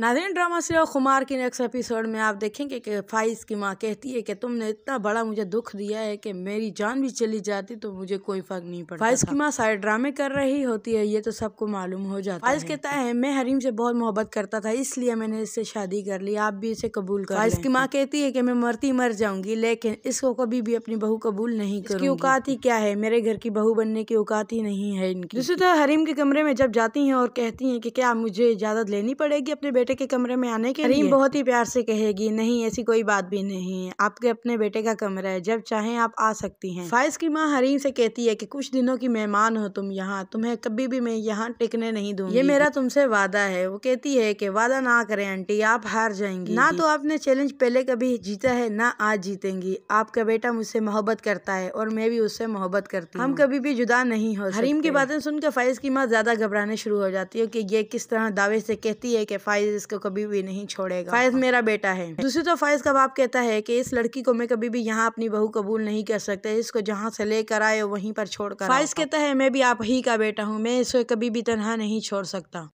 नादिन drama serial खुमार के next episode में आप देखेंगे कि फाइज की माँ कहती है कि तुमने इतना बड़ा मुझे दुख दिया है कि मेरी जान भी चली जाती तो मुझे कोई फर्क नहीं पड़ता फाइज की माँ सारे ड्रामे कर रही होती है ये तो सबको मालूम हो जाता फाइज कहता है मैं हरीम से बहुत मोहब्बत करता था इसलिए मैंने इससे शादी कर ली आप भी इसे कबूल कर फाइज की माँ कहती है की मैं मरती मर जाऊंगी लेकिन इसको कभी भी अपनी बहू कबूल नहीं करूँगी औकात ही क्या है मेरे घर की बहू बनने की औकात ही नहीं है इनकी दूसरी तरह हरीम के कमरे में जब जाती है और कहती है की क्या मुझे इजाजत लेनी पड़ेगी अपने बेटे बेटे के कमरे में आने के लिए बहुत ही प्यार से कहेगी नहीं ऐसी कोई बात भी नहीं है आपके अपने बेटे का कमरा है जब चाहे आप आ सकती हैं फाइज की माँ हरीम से कहती है कि कुछ दिनों की मेहमान हो तुम यहाँ तुम्हें कभी भी मैं यहाँ टिकने नहीं दूंगी ये मेरा तुमसे वादा है वो कहती है कि वादा ना करें आंटी आप हार जाएंगी ना तो आपने चैलेंज पहले कभी जीता है ना आज जीतेंगी आपका बेटा मुझसे मोहब्बत करता है और मैं भी उससे मोहब्बत करती हम कभी भी जुदा नहीं हो हरीम की बातें सुनकर फाइज की माँ ज्यादा घबराने शुरू हो जाती है की ये किस तरह दावे से कहती है की फाइज फायज इसको कभी भी नहीं छोड़ेगा फायज मेरा बेटा है दूसरी तो फायज का बाप कहता है कि इस लड़की को मैं कभी भी यहाँ अपनी बहू कबूल नहीं कर सकता इसको जहाँ से लेकर आए वहीं पर छोड़ कर फायज कहता है मैं भी आप ही का बेटा हूँ मैं इसको कभी भी तनहा नहीं छोड़ सकता